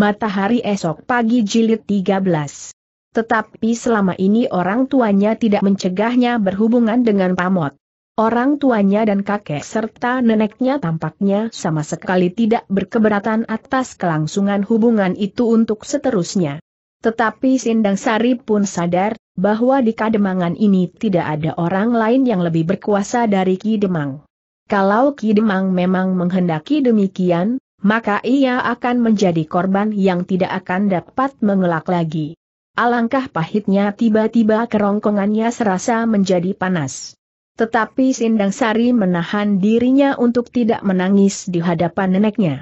Matahari esok pagi jilid 13. Tetapi selama ini orang tuanya tidak mencegahnya berhubungan dengan pamot. Orang tuanya dan kakek serta neneknya tampaknya sama sekali tidak berkeberatan atas kelangsungan hubungan itu untuk seterusnya. Tetapi Sindang Sari pun sadar, bahwa di Kademangan ini tidak ada orang lain yang lebih berkuasa dari Ki Demang. Kalau Ki Demang memang menghendaki demikian, maka ia akan menjadi korban yang tidak akan dapat mengelak lagi. Alangkah pahitnya tiba-tiba kerongkongannya serasa menjadi panas. Tetapi Sindang Sari menahan dirinya untuk tidak menangis di hadapan neneknya.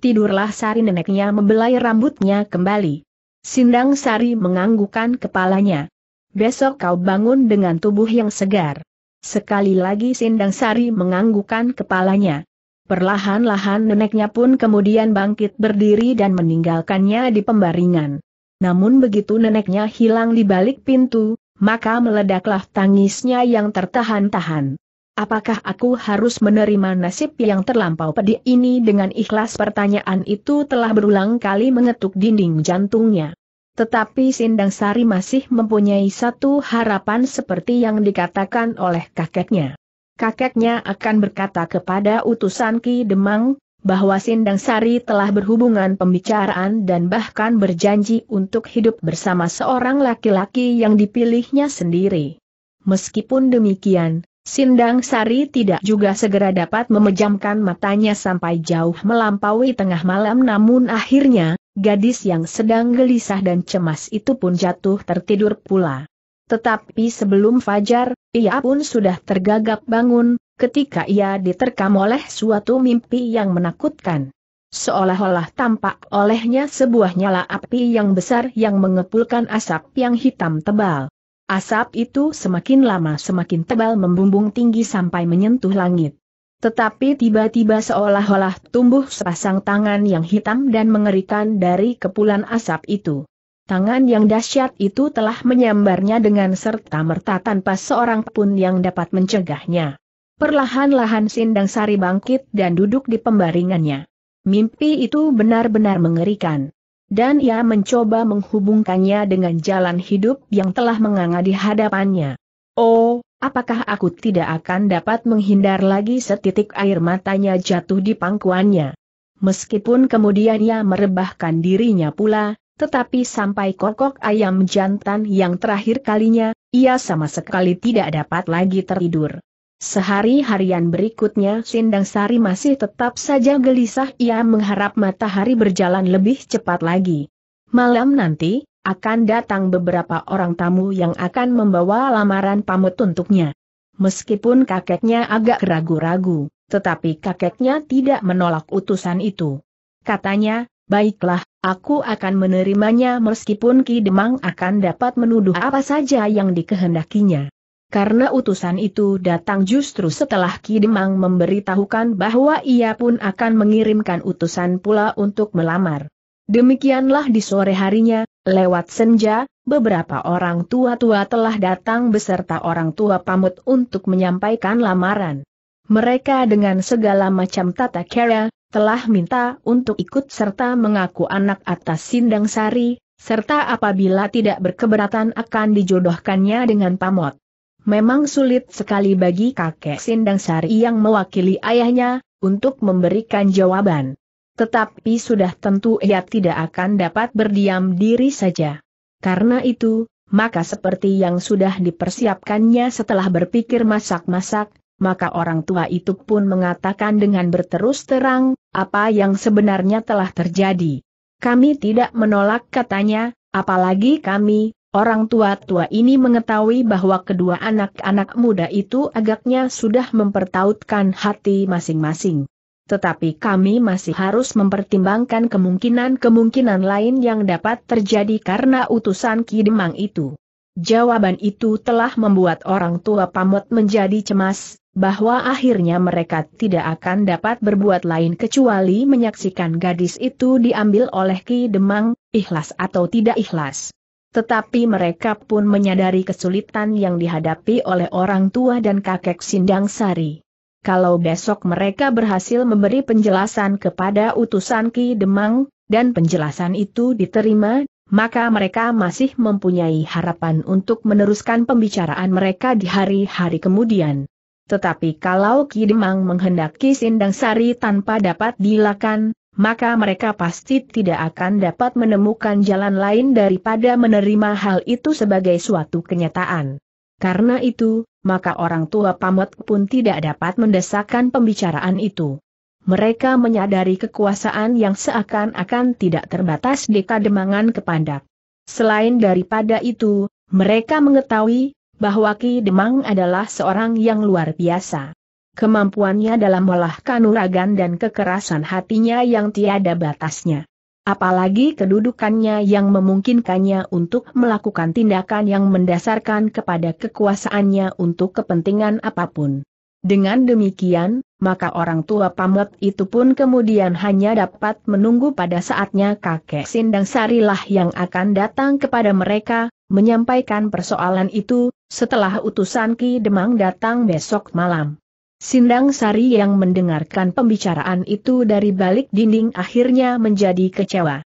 Tidurlah Sari neneknya membelai rambutnya kembali. Sindang Sari menganggukkan kepalanya. Besok kau bangun dengan tubuh yang segar. Sekali lagi Sindang Sari menganggukkan kepalanya. Perlahan-lahan neneknya pun kemudian bangkit berdiri dan meninggalkannya di pembaringan. Namun begitu neneknya hilang di balik pintu, maka meledaklah tangisnya yang tertahan-tahan. Apakah aku harus menerima nasib yang terlampau pedih ini dengan ikhlas pertanyaan itu telah berulang kali mengetuk dinding jantungnya. Tetapi Sindang Sari masih mempunyai satu harapan seperti yang dikatakan oleh kakeknya kakeknya akan berkata kepada utusan Ki Demang, bahwa Sindang Sari telah berhubungan pembicaraan dan bahkan berjanji untuk hidup bersama seorang laki-laki yang dipilihnya sendiri. Meskipun demikian, Sindang Sari tidak juga segera dapat memejamkan matanya sampai jauh melampaui tengah malam namun akhirnya, gadis yang sedang gelisah dan cemas itu pun jatuh tertidur pula. Tetapi sebelum fajar, ia pun sudah tergagap bangun, ketika ia diterkam oleh suatu mimpi yang menakutkan. Seolah-olah tampak olehnya sebuah nyala api yang besar yang mengepulkan asap yang hitam tebal. Asap itu semakin lama semakin tebal membumbung tinggi sampai menyentuh langit. Tetapi tiba-tiba seolah-olah tumbuh sepasang tangan yang hitam dan mengerikan dari kepulan asap itu. Tangan yang dahsyat itu telah menyambarnya dengan serta-merta tanpa seorang pun yang dapat mencegahnya. Perlahan-lahan Sindang Sari bangkit dan duduk di pembaringannya. Mimpi itu benar-benar mengerikan. Dan ia mencoba menghubungkannya dengan jalan hidup yang telah menganga di hadapannya. Oh, apakah aku tidak akan dapat menghindar lagi setitik air matanya jatuh di pangkuannya. Meskipun kemudian ia merebahkan dirinya pula, tetapi sampai kokok ayam jantan yang terakhir kalinya, ia sama sekali tidak dapat lagi tertidur. Sehari harian berikutnya Sindang Sari masih tetap saja gelisah ia mengharap matahari berjalan lebih cepat lagi. Malam nanti, akan datang beberapa orang tamu yang akan membawa lamaran pamut untuknya. Meskipun kakeknya agak ragu-ragu, tetapi kakeknya tidak menolak utusan itu. Katanya, Baiklah, aku akan menerimanya meskipun Ki Demang akan dapat menuduh apa saja yang dikehendakinya. Karena utusan itu datang justru setelah Ki Demang memberitahukan bahwa ia pun akan mengirimkan utusan pula untuk melamar. Demikianlah di sore harinya, lewat senja, beberapa orang tua-tua telah datang beserta orang tua pamut untuk menyampaikan lamaran. Mereka dengan segala macam tata kera, telah minta untuk ikut serta mengaku anak atas Sindang Sari, serta apabila tidak berkeberatan akan dijodohkannya dengan Pamot. Memang sulit sekali bagi kakek Sindang Sari yang mewakili ayahnya, untuk memberikan jawaban. Tetapi sudah tentu ia tidak akan dapat berdiam diri saja. Karena itu, maka seperti yang sudah dipersiapkannya setelah berpikir masak-masak, maka orang tua itu pun mengatakan dengan berterus terang, apa yang sebenarnya telah terjadi. Kami tidak menolak katanya, apalagi kami, orang tua-tua ini mengetahui bahwa kedua anak-anak muda itu agaknya sudah mempertautkan hati masing-masing. Tetapi kami masih harus mempertimbangkan kemungkinan-kemungkinan lain yang dapat terjadi karena utusan Ki itu. Jawaban itu telah membuat orang tua pamot menjadi cemas, bahwa akhirnya mereka tidak akan dapat berbuat lain kecuali menyaksikan gadis itu diambil oleh Ki Demang, ikhlas atau tidak ikhlas. Tetapi mereka pun menyadari kesulitan yang dihadapi oleh orang tua dan kakek Sindang Sari. Kalau besok mereka berhasil memberi penjelasan kepada utusan Ki Demang, dan penjelasan itu diterima, maka mereka masih mempunyai harapan untuk meneruskan pembicaraan mereka di hari-hari kemudian. Tetapi kalau Kidemang menghendaki Sindang Sari tanpa dapat dilakukan, maka mereka pasti tidak akan dapat menemukan jalan lain daripada menerima hal itu sebagai suatu kenyataan. Karena itu, maka orang tua pamot pun tidak dapat mendesakkan pembicaraan itu. Mereka menyadari kekuasaan yang seakan-akan tidak terbatas di kademangan kepandak. Selain daripada itu, mereka mengetahui, bahwa Ki Demang adalah seorang yang luar biasa. Kemampuannya dalam olah kanuragan dan kekerasan hatinya yang tiada batasnya. Apalagi kedudukannya yang memungkinkannya untuk melakukan tindakan yang mendasarkan kepada kekuasaannya untuk kepentingan apapun. Dengan demikian, maka orang tua pamlet itu pun kemudian hanya dapat menunggu pada saatnya kakek Sindang Sarilah yang akan datang kepada mereka, menyampaikan persoalan itu, setelah utusan Ki Demang datang besok malam. Sindang Sari yang mendengarkan pembicaraan itu dari balik dinding akhirnya menjadi kecewa.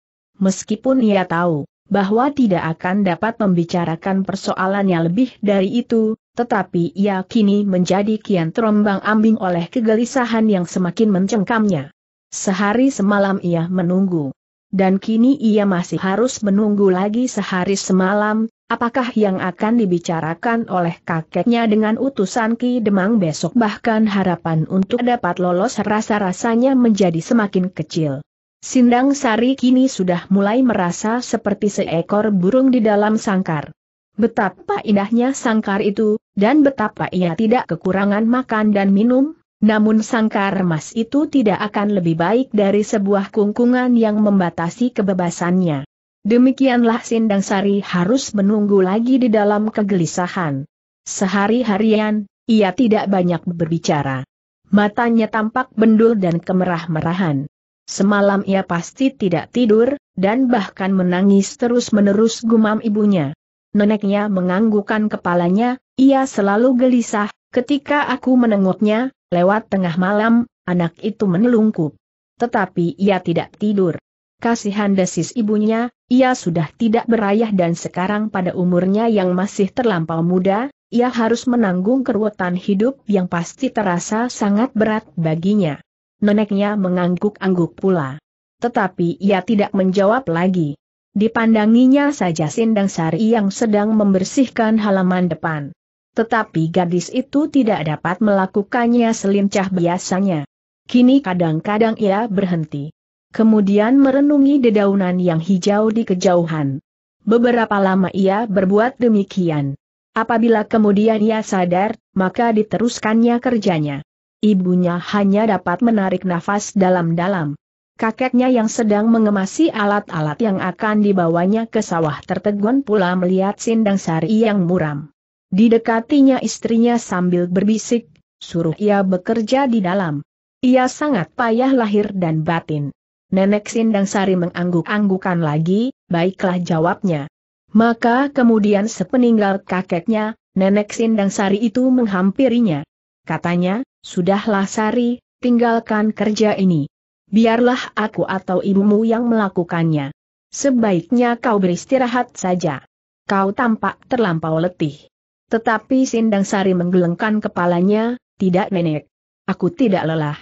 Meskipun ia tahu bahwa tidak akan dapat membicarakan persoalannya lebih dari itu, tetapi ia kini menjadi kian terombang ambing oleh kegelisahan yang semakin mencengkamnya. Sehari semalam ia menunggu dan kini ia masih harus menunggu lagi sehari semalam, apakah yang akan dibicarakan oleh kakeknya dengan utusan Ki Demang besok bahkan harapan untuk dapat lolos rasa-rasanya menjadi semakin kecil. Sindang Sari kini sudah mulai merasa seperti seekor burung di dalam sangkar. Betapa indahnya sangkar itu, dan betapa ia tidak kekurangan makan dan minum, namun sangkar emas itu tidak akan lebih baik dari sebuah kungkungan yang membatasi kebebasannya. Demikianlah Sindang Sari harus menunggu lagi di dalam kegelisahan. Sehari-harian, ia tidak banyak berbicara. Matanya tampak bendul dan kemerah-merahan. Semalam ia pasti tidak tidur, dan bahkan menangis terus-menerus gumam ibunya. Neneknya menganggukan kepalanya, ia selalu gelisah, Ketika aku menengoknya, lewat tengah malam, anak itu menelungkup. Tetapi ia tidak tidur. Kasihan desis ibunya, ia sudah tidak berayah dan sekarang pada umurnya yang masih terlampau muda, ia harus menanggung keruwetan hidup yang pasti terasa sangat berat baginya. Neneknya mengangguk-angguk pula. Tetapi ia tidak menjawab lagi. Dipandanginya saja Sindang Sari yang sedang membersihkan halaman depan. Tetapi gadis itu tidak dapat melakukannya selincah biasanya. Kini kadang-kadang ia berhenti. Kemudian merenungi dedaunan yang hijau di kejauhan. Beberapa lama ia berbuat demikian. Apabila kemudian ia sadar, maka diteruskannya kerjanya. Ibunya hanya dapat menarik nafas dalam-dalam kakeknya yang sedang mengemasi alat-alat yang akan dibawanya ke sawah tertegun pula melihat sindang sari yang muram. Didekatinya istrinya sambil berbisik, suruh ia bekerja di dalam. Ia sangat payah lahir dan batin. Nenek Sindang Sari mengangguk-anggukan lagi, baiklah jawabnya. Maka kemudian sepeninggal kakeknya, Nenek Sindang Sari itu menghampirinya. Katanya, sudahlah Sari, tinggalkan kerja ini. Biarlah aku atau ibumu yang melakukannya. Sebaiknya kau beristirahat saja. Kau tampak terlampau letih. Tetapi Sindang Sari menggelengkan kepalanya, tidak nenek. Aku tidak lelah.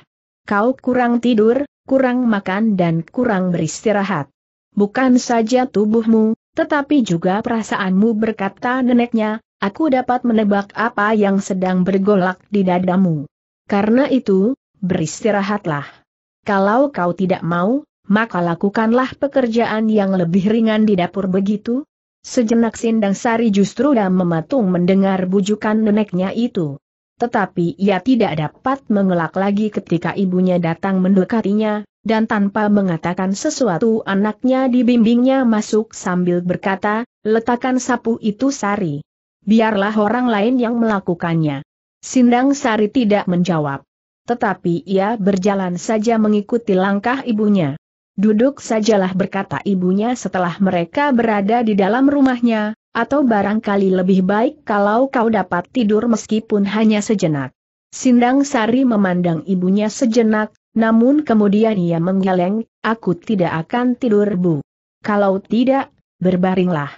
Kau kurang tidur, kurang makan dan kurang beristirahat. Bukan saja tubuhmu, tetapi juga perasaanmu berkata neneknya, aku dapat menebak apa yang sedang bergolak di dadamu. Karena itu, beristirahatlah. Kalau kau tidak mau, maka lakukanlah pekerjaan yang lebih ringan di dapur begitu, Sejenak Sindang Sari justru dah mematung mendengar bujukan neneknya itu. Tetapi ia tidak dapat mengelak lagi ketika ibunya datang mendekatinya, dan tanpa mengatakan sesuatu anaknya dibimbingnya masuk sambil berkata, letakkan sapu itu Sari. Biarlah orang lain yang melakukannya. Sindang Sari tidak menjawab. Tetapi ia berjalan saja mengikuti langkah ibunya. Duduk sajalah berkata ibunya setelah mereka berada di dalam rumahnya, atau barangkali lebih baik kalau kau dapat tidur meskipun hanya sejenak. Sindang Sari memandang ibunya sejenak, namun kemudian ia menggeleng, aku tidak akan tidur bu. Kalau tidak, berbaringlah.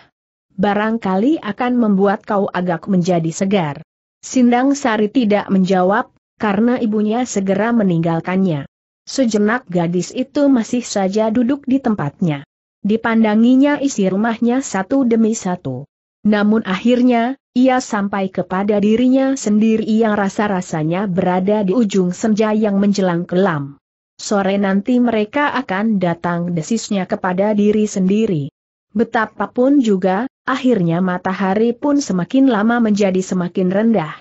Barangkali akan membuat kau agak menjadi segar. Sindang Sari tidak menjawab, karena ibunya segera meninggalkannya. Sejenak gadis itu masih saja duduk di tempatnya. Dipandanginya isi rumahnya satu demi satu. Namun akhirnya, ia sampai kepada dirinya sendiri yang rasa-rasanya berada di ujung senja yang menjelang kelam. Sore nanti mereka akan datang desisnya kepada diri sendiri. Betapapun juga, akhirnya matahari pun semakin lama menjadi semakin rendah.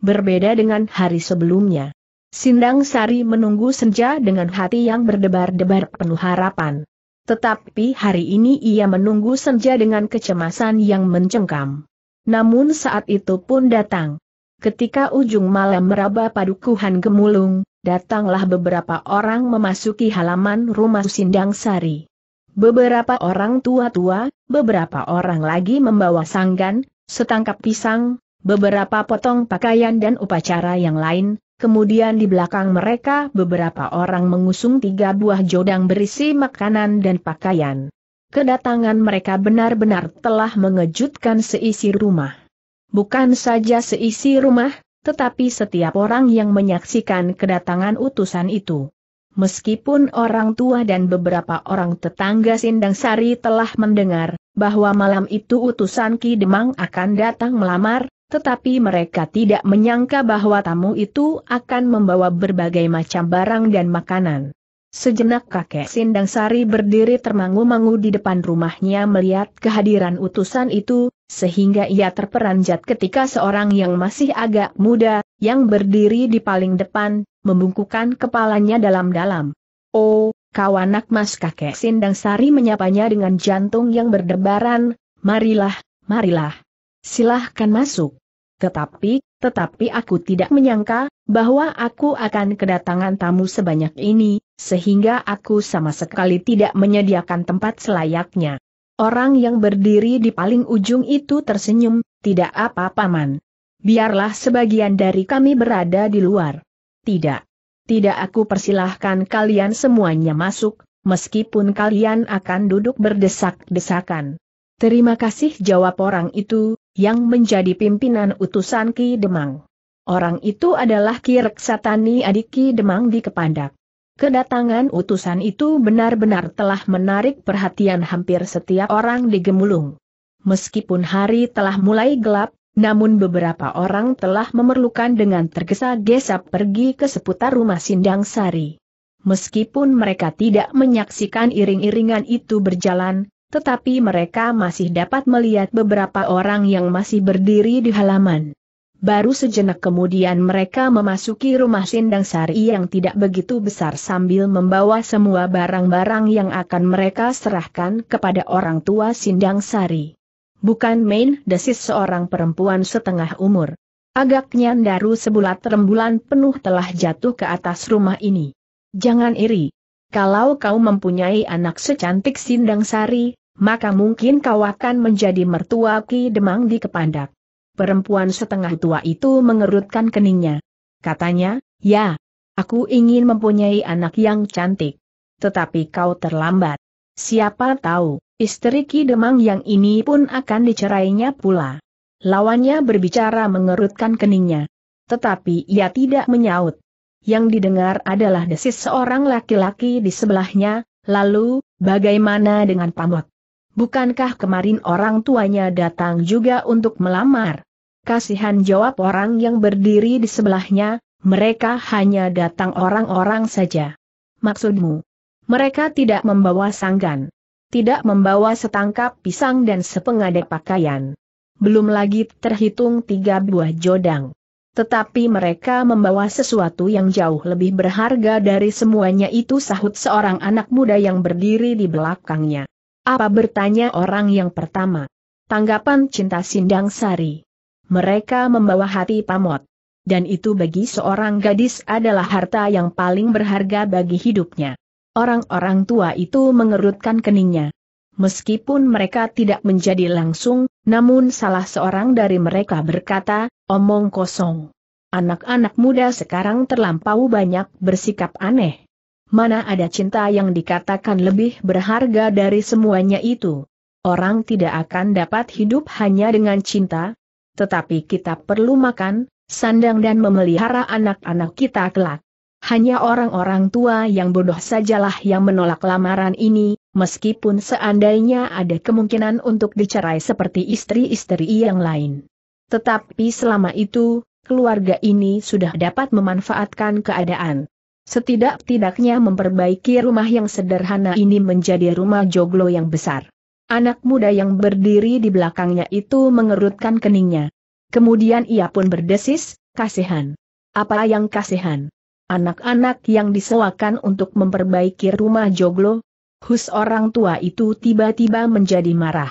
Berbeda dengan hari sebelumnya. Sindang Sari menunggu senja dengan hati yang berdebar-debar penuh harapan. Tetapi hari ini ia menunggu senja dengan kecemasan yang mencengkam. Namun saat itu pun datang. Ketika ujung malam meraba padukuhan gemulung, datanglah beberapa orang memasuki halaman rumah Sindang Sari. Beberapa orang tua-tua, beberapa orang lagi membawa sanggan, setangkap pisang, beberapa potong pakaian dan upacara yang lain, Kemudian di belakang mereka beberapa orang mengusung tiga buah jodang berisi makanan dan pakaian. Kedatangan mereka benar-benar telah mengejutkan seisi rumah. Bukan saja seisi rumah, tetapi setiap orang yang menyaksikan kedatangan utusan itu. Meskipun orang tua dan beberapa orang tetangga Sindang Sari telah mendengar bahwa malam itu utusan Ki Demang akan datang melamar, tetapi mereka tidak menyangka bahwa tamu itu akan membawa berbagai macam barang dan makanan. Sejenak kakek Sindang Sari berdiri termangu-mangu di depan rumahnya melihat kehadiran utusan itu, sehingga ia terperanjat ketika seorang yang masih agak muda, yang berdiri di paling depan, membungkukan kepalanya dalam-dalam. Oh, kawanak mas kakek Sindang Sari menyapanya dengan jantung yang berdebaran, marilah, marilah. Silahkan masuk. Tetapi, tetapi aku tidak menyangka, bahwa aku akan kedatangan tamu sebanyak ini, sehingga aku sama sekali tidak menyediakan tempat selayaknya. Orang yang berdiri di paling ujung itu tersenyum, tidak apa paman. Biarlah sebagian dari kami berada di luar. Tidak. Tidak aku persilahkan kalian semuanya masuk, meskipun kalian akan duduk berdesak-desakan. Terima kasih jawab orang itu, yang menjadi pimpinan utusan Ki Demang. Orang itu adalah Ki Reksatani adik Ki Demang di Kepandak. Kedatangan utusan itu benar-benar telah menarik perhatian hampir setiap orang di Gemulung. Meskipun hari telah mulai gelap, namun beberapa orang telah memerlukan dengan tergesa-gesa pergi ke seputar rumah Sindang Sari. Meskipun mereka tidak menyaksikan iring-iringan itu berjalan, tetapi mereka masih dapat melihat beberapa orang yang masih berdiri di halaman. Baru sejenak kemudian mereka memasuki rumah Sindang Sari yang tidak begitu besar sambil membawa semua barang-barang yang akan mereka serahkan kepada orang tua Sindang Sari. Bukan main desis seorang perempuan setengah umur. Agaknya Daru sebulat rembulan penuh telah jatuh ke atas rumah ini. Jangan iri. Kalau kau mempunyai anak secantik Sindang Sari, maka mungkin kau akan menjadi mertua Ki Demang di Kepandak. Perempuan setengah tua itu mengerutkan keningnya. Katanya, ya, aku ingin mempunyai anak yang cantik. Tetapi kau terlambat. Siapa tahu, istri Ki Demang yang ini pun akan dicerainya pula. Lawannya berbicara mengerutkan keningnya. Tetapi ia tidak menyaut. Yang didengar adalah desis seorang laki-laki di sebelahnya, lalu, bagaimana dengan pamuk? Bukankah kemarin orang tuanya datang juga untuk melamar? Kasihan jawab orang yang berdiri di sebelahnya, mereka hanya datang orang-orang saja. Maksudmu? Mereka tidak membawa sanggan. Tidak membawa setangkap pisang dan sepengadai pakaian. Belum lagi terhitung tiga buah jodang. Tetapi mereka membawa sesuatu yang jauh lebih berharga dari semuanya itu sahut seorang anak muda yang berdiri di belakangnya. Apa bertanya orang yang pertama? Tanggapan cinta Sindang Sari. Mereka membawa hati pamot. Dan itu bagi seorang gadis adalah harta yang paling berharga bagi hidupnya. Orang-orang tua itu mengerutkan keningnya. Meskipun mereka tidak menjadi langsung, namun salah seorang dari mereka berkata, omong kosong. Anak-anak muda sekarang terlampau banyak bersikap aneh mana ada cinta yang dikatakan lebih berharga dari semuanya itu. Orang tidak akan dapat hidup hanya dengan cinta, tetapi kita perlu makan, sandang dan memelihara anak-anak kita kelak. Hanya orang-orang tua yang bodoh sajalah yang menolak lamaran ini, meskipun seandainya ada kemungkinan untuk dicerai seperti istri-istri yang lain. Tetapi selama itu, keluarga ini sudah dapat memanfaatkan keadaan. Setidak-tidaknya memperbaiki rumah yang sederhana ini menjadi rumah joglo yang besar. Anak muda yang berdiri di belakangnya itu mengerutkan keningnya. Kemudian ia pun berdesis, kasihan. Apa yang kasihan? Anak-anak yang disewakan untuk memperbaiki rumah joglo? Hus orang tua itu tiba-tiba menjadi marah.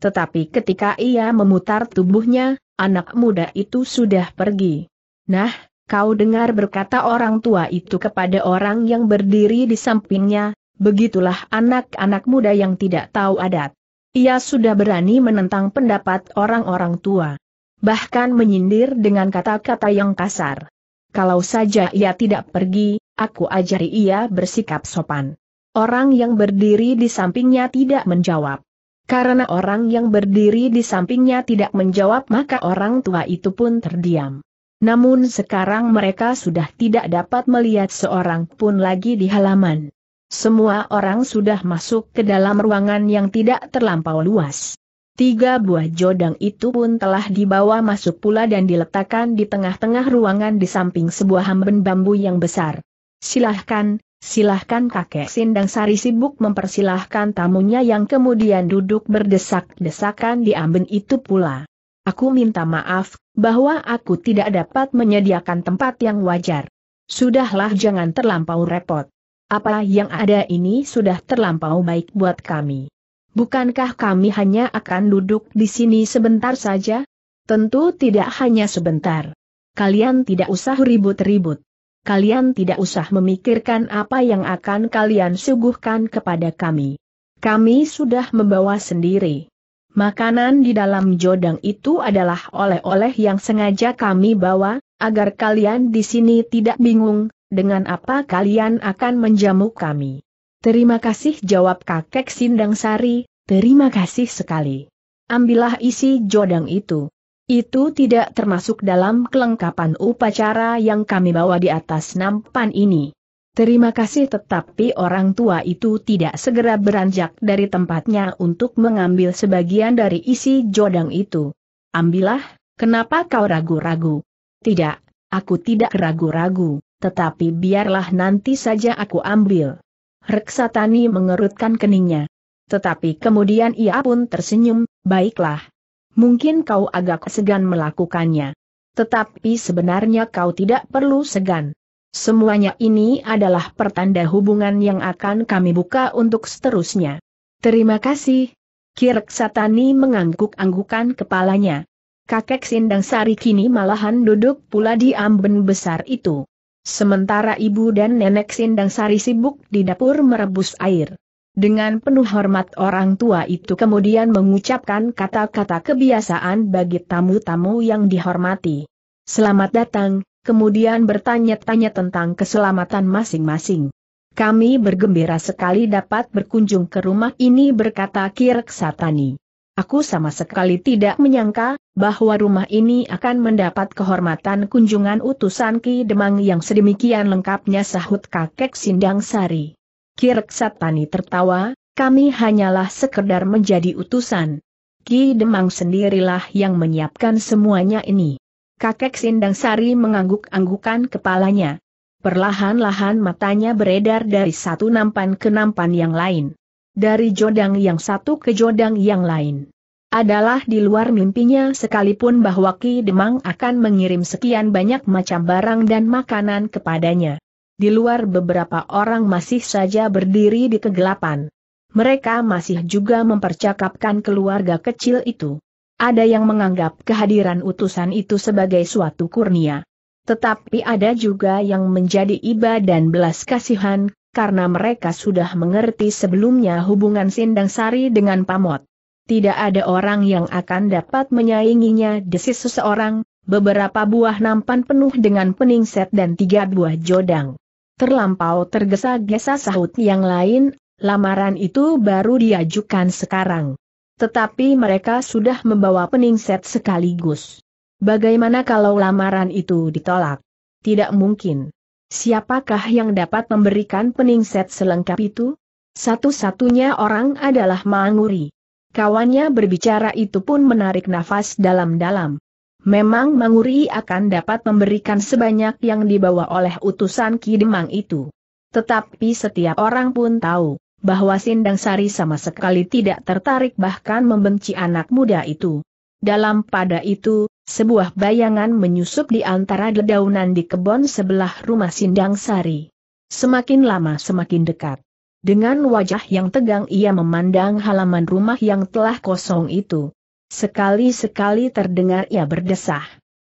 Tetapi ketika ia memutar tubuhnya, anak muda itu sudah pergi. Nah, Kau dengar berkata orang tua itu kepada orang yang berdiri di sampingnya, begitulah anak-anak muda yang tidak tahu adat. Ia sudah berani menentang pendapat orang-orang tua. Bahkan menyindir dengan kata-kata yang kasar. Kalau saja ia tidak pergi, aku ajari ia bersikap sopan. Orang yang berdiri di sampingnya tidak menjawab. Karena orang yang berdiri di sampingnya tidak menjawab maka orang tua itu pun terdiam. Namun sekarang mereka sudah tidak dapat melihat seorang pun lagi di halaman. Semua orang sudah masuk ke dalam ruangan yang tidak terlampau luas. Tiga buah jodang itu pun telah dibawa masuk pula dan diletakkan di tengah-tengah ruangan di samping sebuah hamben bambu yang besar. Silahkan, silahkan kakek Sindang Sari sibuk mempersilahkan tamunya yang kemudian duduk berdesak-desakan di amben itu pula. Aku minta maaf, bahwa aku tidak dapat menyediakan tempat yang wajar. Sudahlah jangan terlampau repot. Apa yang ada ini sudah terlampau baik buat kami. Bukankah kami hanya akan duduk di sini sebentar saja? Tentu tidak hanya sebentar. Kalian tidak usah ribut-ribut. Kalian tidak usah memikirkan apa yang akan kalian suguhkan kepada kami. Kami sudah membawa sendiri. Makanan di dalam jodang itu adalah oleh-oleh yang sengaja kami bawa, agar kalian di sini tidak bingung, dengan apa kalian akan menjamu kami. Terima kasih jawab kakek Sindang Sari, terima kasih sekali. Ambillah isi jodang itu. Itu tidak termasuk dalam kelengkapan upacara yang kami bawa di atas nampan ini. Terima kasih tetapi orang tua itu tidak segera beranjak dari tempatnya untuk mengambil sebagian dari isi jodang itu. Ambillah, kenapa kau ragu-ragu? Tidak, aku tidak ragu-ragu, tetapi biarlah nanti saja aku ambil. Reksatani mengerutkan keningnya. Tetapi kemudian ia pun tersenyum, baiklah. Mungkin kau agak segan melakukannya. Tetapi sebenarnya kau tidak perlu segan. Semuanya ini adalah pertanda hubungan yang akan kami buka untuk seterusnya. Terima kasih. Kirk Satani mengangguk-anggukan kepalanya. Kakek Sindang Sari kini malahan duduk pula di amben besar itu. Sementara ibu dan nenek Sindang Sari sibuk di dapur merebus air. Dengan penuh hormat orang tua itu kemudian mengucapkan kata-kata kebiasaan bagi tamu-tamu yang dihormati. Selamat datang, kemudian bertanya-tanya tentang keselamatan masing-masing. Kami bergembira sekali dapat berkunjung ke rumah ini berkata Kirk Satani. Aku sama sekali tidak menyangka, bahwa rumah ini akan mendapat kehormatan kunjungan utusan Ki Demang yang sedemikian lengkapnya sahut kakek Sindang Sari. Kirk Satani tertawa, kami hanyalah sekedar menjadi utusan. Ki Demang sendirilah yang menyiapkan semuanya ini kakek Sindang Sari mengangguk-anggukan kepalanya. Perlahan-lahan matanya beredar dari satu nampan ke nampan yang lain. Dari jodang yang satu ke jodang yang lain. Adalah di luar mimpinya sekalipun bahwa Ki Demang akan mengirim sekian banyak macam barang dan makanan kepadanya. Di luar beberapa orang masih saja berdiri di kegelapan. Mereka masih juga mempercakapkan keluarga kecil itu. Ada yang menganggap kehadiran utusan itu sebagai suatu kurnia. Tetapi ada juga yang menjadi iba dan belas kasihan, karena mereka sudah mengerti sebelumnya hubungan Sindang Sari dengan Pamot. Tidak ada orang yang akan dapat menyainginya desis seseorang, beberapa buah nampan penuh dengan peningset dan tiga buah jodang. Terlampau tergesa-gesa sahut yang lain, lamaran itu baru diajukan sekarang. Tetapi mereka sudah membawa peningset sekaligus. Bagaimana kalau lamaran itu ditolak? Tidak mungkin. Siapakah yang dapat memberikan peningset selengkap itu? Satu-satunya orang adalah Manguri. Kawannya berbicara itu pun menarik nafas dalam-dalam. Memang Manguri akan dapat memberikan sebanyak yang dibawa oleh utusan Kidemang itu. Tetapi setiap orang pun tahu, bahwa Sindang Sari sama sekali tidak tertarik bahkan membenci anak muda itu. Dalam pada itu, sebuah bayangan menyusup di antara dedaunan di kebun sebelah rumah Sindang Sari. Semakin lama semakin dekat. Dengan wajah yang tegang ia memandang halaman rumah yang telah kosong itu. Sekali-sekali terdengar ia berdesah.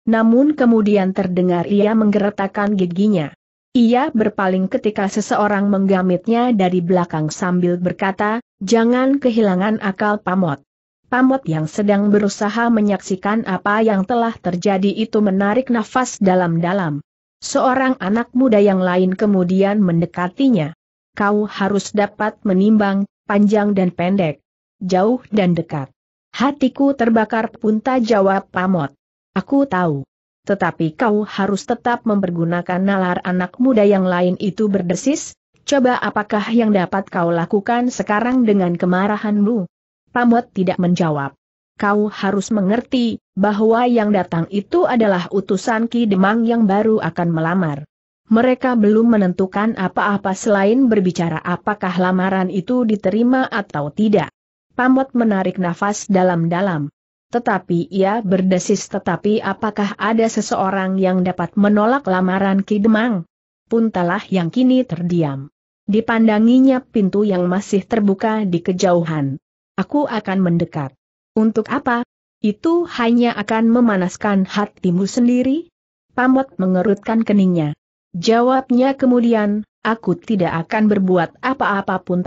Namun kemudian terdengar ia menggeretakkan giginya. Ia berpaling ketika seseorang menggamitnya dari belakang sambil berkata, jangan kehilangan akal pamot. Pamot yang sedang berusaha menyaksikan apa yang telah terjadi itu menarik nafas dalam-dalam. Seorang anak muda yang lain kemudian mendekatinya. Kau harus dapat menimbang, panjang dan pendek, jauh dan dekat. Hatiku terbakar punta jawab pamot. Aku tahu tetapi kau harus tetap mempergunakan nalar anak muda yang lain itu berdesis, coba apakah yang dapat kau lakukan sekarang dengan kemarahanmu? Pamot tidak menjawab. Kau harus mengerti, bahwa yang datang itu adalah utusan Ki Demang yang baru akan melamar. Mereka belum menentukan apa-apa selain berbicara apakah lamaran itu diterima atau tidak. Pamot menarik nafas dalam-dalam. Tetapi ia berdesis tetapi apakah ada seseorang yang dapat menolak lamaran Ki Demang? Puntalah yang kini terdiam. Dipandanginya pintu yang masih terbuka di kejauhan. Aku akan mendekat. Untuk apa? Itu hanya akan memanaskan hatimu sendiri? Pamot mengerutkan keningnya. Jawabnya kemudian, aku tidak akan berbuat apa-apa pun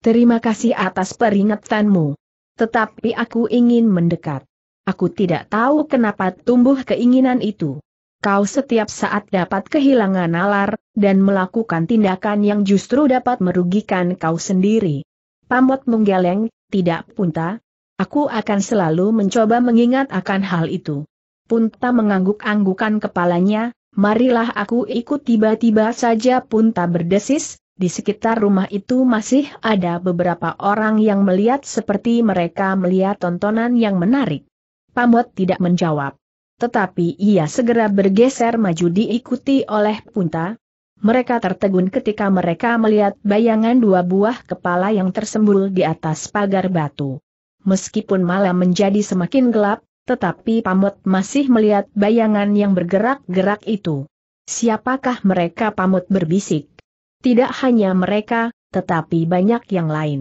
Terima kasih atas peringatanmu. Tetapi aku ingin mendekat. Aku tidak tahu kenapa tumbuh keinginan itu. Kau setiap saat dapat kehilangan nalar, dan melakukan tindakan yang justru dapat merugikan kau sendiri. Pamot menggeleng, tidak punta. Aku akan selalu mencoba mengingat akan hal itu. Punta mengangguk-anggukan kepalanya, marilah aku ikut tiba-tiba saja Punta berdesis, di sekitar rumah itu masih ada beberapa orang yang melihat seperti mereka melihat tontonan yang menarik. Pamot tidak menjawab. Tetapi ia segera bergeser maju diikuti oleh Punta. Mereka tertegun ketika mereka melihat bayangan dua buah kepala yang tersembul di atas pagar batu. Meskipun malam menjadi semakin gelap, tetapi Pamot masih melihat bayangan yang bergerak-gerak itu. Siapakah mereka Pamot berbisik? Tidak hanya mereka, tetapi banyak yang lain.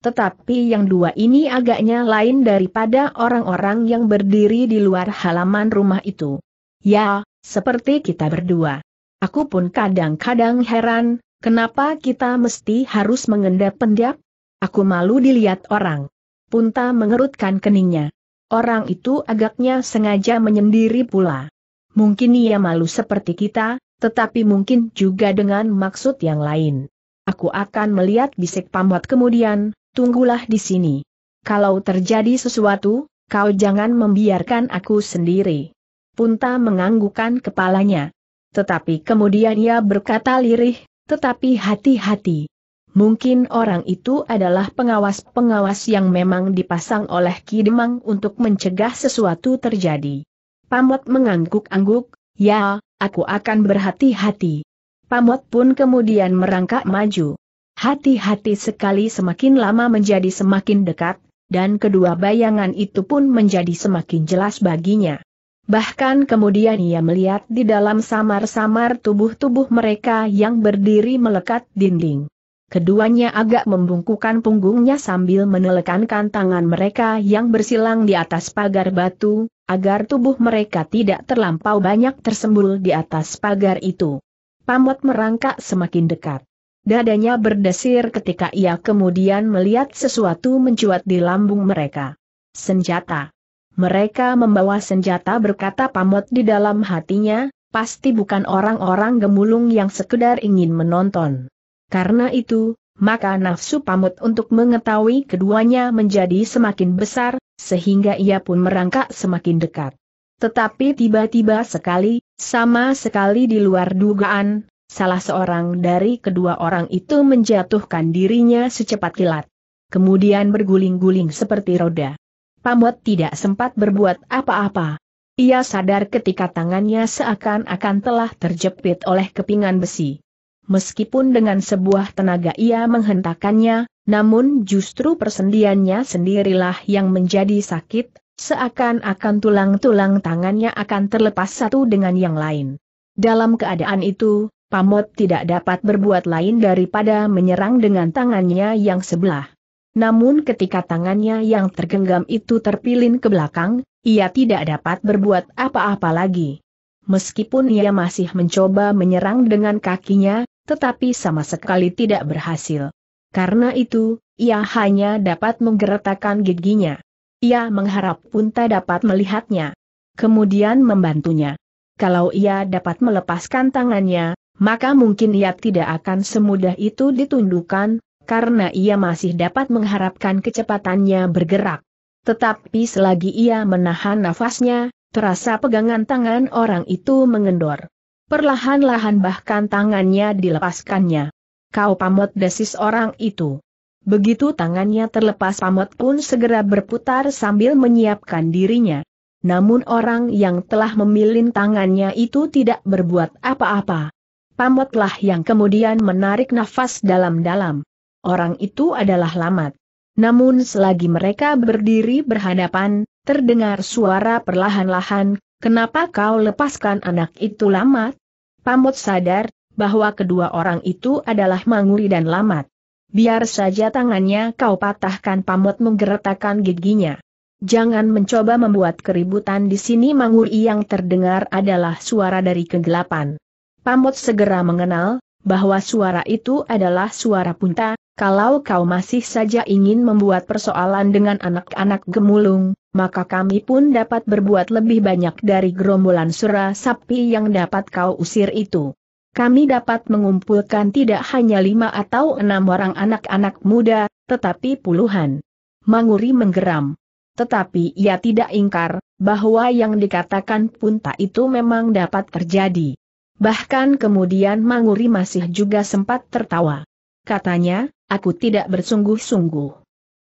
Tetapi yang dua ini agaknya lain daripada orang-orang yang berdiri di luar halaman rumah itu. Ya, seperti kita berdua. Aku pun kadang-kadang heran, kenapa kita mesti harus mengendap-endap? Aku malu dilihat orang. Punta mengerutkan keningnya. Orang itu agaknya sengaja menyendiri pula. Mungkin ia malu seperti kita, tetapi mungkin juga dengan maksud yang lain. Aku akan melihat bisik pamot kemudian, tunggulah di sini. Kalau terjadi sesuatu, kau jangan membiarkan aku sendiri. Punta menganggukkan kepalanya. Tetapi kemudian ia berkata lirih, tetapi hati-hati. Mungkin orang itu adalah pengawas-pengawas yang memang dipasang oleh Kidemang untuk mencegah sesuatu terjadi. Pamot mengangguk-angguk, Ya, aku akan berhati-hati. Pamot pun kemudian merangkak maju. Hati-hati sekali semakin lama menjadi semakin dekat, dan kedua bayangan itu pun menjadi semakin jelas baginya. Bahkan kemudian ia melihat di dalam samar-samar tubuh-tubuh mereka yang berdiri melekat dinding. Keduanya agak membungkukan punggungnya sambil menelekankan tangan mereka yang bersilang di atas pagar batu, agar tubuh mereka tidak terlampau banyak tersembul di atas pagar itu. Pamot merangkak semakin dekat. Dadanya berdesir ketika ia kemudian melihat sesuatu mencuat di lambung mereka. Senjata. Mereka membawa senjata berkata Pamot di dalam hatinya, pasti bukan orang-orang gemulung yang sekedar ingin menonton. Karena itu, maka nafsu pamut untuk mengetahui keduanya menjadi semakin besar, sehingga ia pun merangkak semakin dekat. Tetapi tiba-tiba sekali, sama sekali di luar dugaan, salah seorang dari kedua orang itu menjatuhkan dirinya secepat kilat. Kemudian berguling-guling seperti roda. Pamut tidak sempat berbuat apa-apa. Ia sadar ketika tangannya seakan-akan telah terjepit oleh kepingan besi meskipun dengan sebuah tenaga ia menghentakannya, namun justru persendiannya sendirilah yang menjadi sakit, seakan-akan tulang-tulang tangannya akan terlepas satu dengan yang lain. Dalam keadaan itu, Pamot tidak dapat berbuat lain daripada menyerang dengan tangannya yang sebelah. Namun ketika tangannya yang tergenggam itu terpilin ke belakang, ia tidak dapat berbuat apa-apa lagi. Meskipun ia masih mencoba menyerang dengan kakinya, tetapi sama sekali tidak berhasil. Karena itu, ia hanya dapat menggeretakkan giginya. Ia mengharap Punta dapat melihatnya. Kemudian membantunya. Kalau ia dapat melepaskan tangannya, maka mungkin ia tidak akan semudah itu ditundukkan, karena ia masih dapat mengharapkan kecepatannya bergerak. Tetapi selagi ia menahan nafasnya, terasa pegangan tangan orang itu mengendor. Perlahan-lahan bahkan tangannya dilepaskannya. Kau pamot desis orang itu. Begitu tangannya terlepas pamot pun segera berputar sambil menyiapkan dirinya. Namun orang yang telah memilin tangannya itu tidak berbuat apa-apa. Pamotlah yang kemudian menarik nafas dalam-dalam. Orang itu adalah Lamat. Namun selagi mereka berdiri berhadapan, terdengar suara perlahan-lahan Kenapa kau lepaskan anak itu Lamat? Pamut sadar, bahwa kedua orang itu adalah Manguri dan Lamat. Biar saja tangannya kau patahkan Pamut menggeretakan giginya. Jangan mencoba membuat keributan di sini Manguri yang terdengar adalah suara dari kegelapan. Pamut segera mengenal, bahwa suara itu adalah suara punta, kalau kau masih saja ingin membuat persoalan dengan anak-anak gemulung, maka kami pun dapat berbuat lebih banyak dari gerombolan sura sapi yang dapat kau usir itu. Kami dapat mengumpulkan tidak hanya lima atau enam orang anak-anak muda, tetapi puluhan. Manguri menggeram. Tetapi ia tidak ingkar, bahwa yang dikatakan pun tak itu memang dapat terjadi. Bahkan kemudian Manguri masih juga sempat tertawa. Katanya, aku tidak bersungguh-sungguh.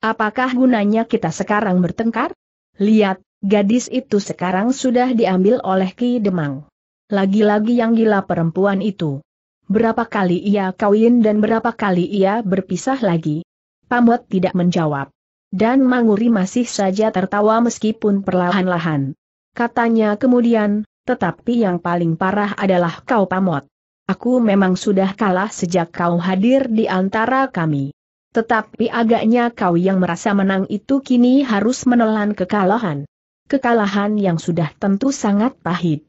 Apakah gunanya kita sekarang bertengkar? Lihat, gadis itu sekarang sudah diambil oleh Ki Demang. Lagi-lagi yang gila perempuan itu. Berapa kali ia kawin dan berapa kali ia berpisah lagi? Pamot tidak menjawab. Dan Manguri masih saja tertawa meskipun perlahan-lahan. Katanya kemudian, tetapi yang paling parah adalah kau Pamot. Aku memang sudah kalah sejak kau hadir di antara kami. Tetapi agaknya kau yang merasa menang itu kini harus menelan kekalahan. Kekalahan yang sudah tentu sangat pahit.